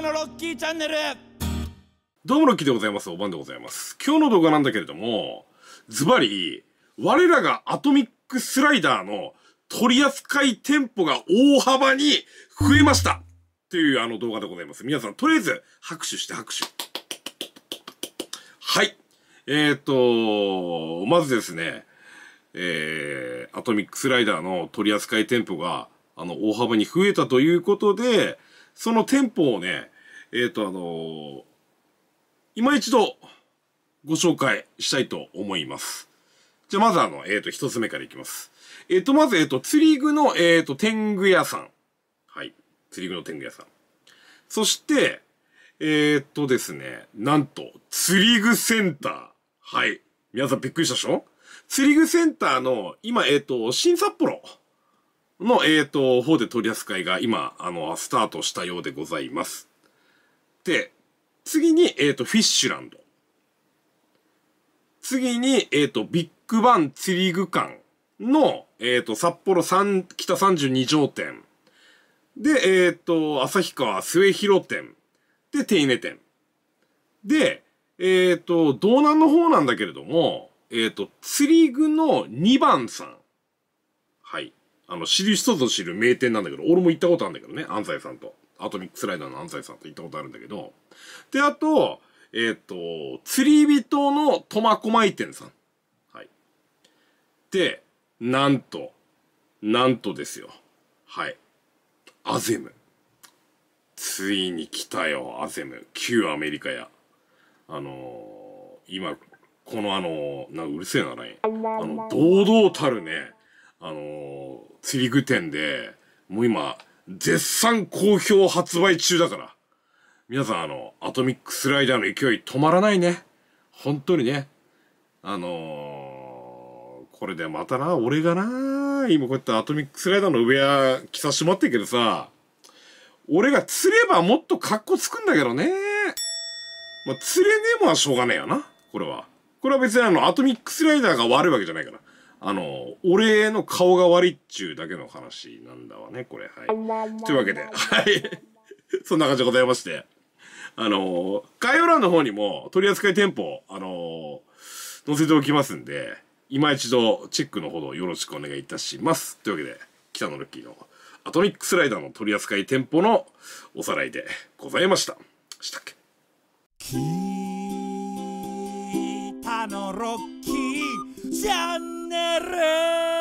のロッキーチャンネルどうもロッキーでございます。おばんでございます。今日の動画なんだけれども、ズバリ、我らがアトミックスライダーの取り扱い店舗が大幅に増えましたというあの動画でございます。皆さん、とりあえず拍手して拍手。はい。えー、っと、まずですね、えー、アトミックスライダーの取り扱い店舗が、あの、大幅に増えたということで、その店舗をね、えっ、ー、と、あのー、今一度ご紹介したいと思います。じゃあ、まずあの、えっ、ー、と、一つ目からいきます。えっ、と、まず、えっ、と、釣り具の、えっ、と、天狗屋さん。はい。釣り具の天狗屋さん。そして、えっ、とですね、なんと、釣り具センター。はい。皆さんびっくりしたでしょ釣り具センターの、今、えっ、と、新札幌。の、えっ、ー、と、方で取り扱いが今、あの、スタートしたようでございます。で、次に、えっ、ー、と、フィッシュランド。次に、えっ、ー、と、ビッグバン釣り具館の、えっ、と、札幌三、北三十二条店。で、えっ、と、旭川末広店。で、手稲店。で、えっ、と、道南の方なんだけれども、えっ、と、釣り具の2番さん。はい。あの、知る人ぞ知る名店なんだけど、俺も行ったことあるんだけどね、安西さんと。アトミックスライダーの安西さんと行ったことあるんだけど。で、あと、えっ、ー、と、釣り人の苫小牧店さん。はい。で、なんと、なんとですよ。はい。アゼム。ついに来たよ、アゼム。旧アメリカや。あのー、今、このあのー、なうるせえな、ライン。あの、堂々たるね、あのー、釣り具店で、もう今、絶賛好評発売中だから。皆さん、あの、アトミックスライダーの勢い止まらないね。本当にね。あのー、これでまたな、俺がな、今こうやってアトミックスライダーのウェア着さしてもらってるけどさ、俺が釣ればもっと格好つくんだけどね。まあ、釣れねえもんはしょうがねえよな。これは。これは別にあの、アトミックスライダーが悪いわけじゃないから。あの、俺の顔が悪いっちゅうだけの話なんだわね、これ。はい。というわけで、はい。そんな感じでございまして。あの、概要欄の方にも取扱い店舗、あの、載せておきますんで、今一度チェックのほどよろしくお願いいたします。というわけで、北野ルッキーのアトミックスライダーの取扱い店舗のおさらいでございました。したっけ北野ロッキーじゃん Winner!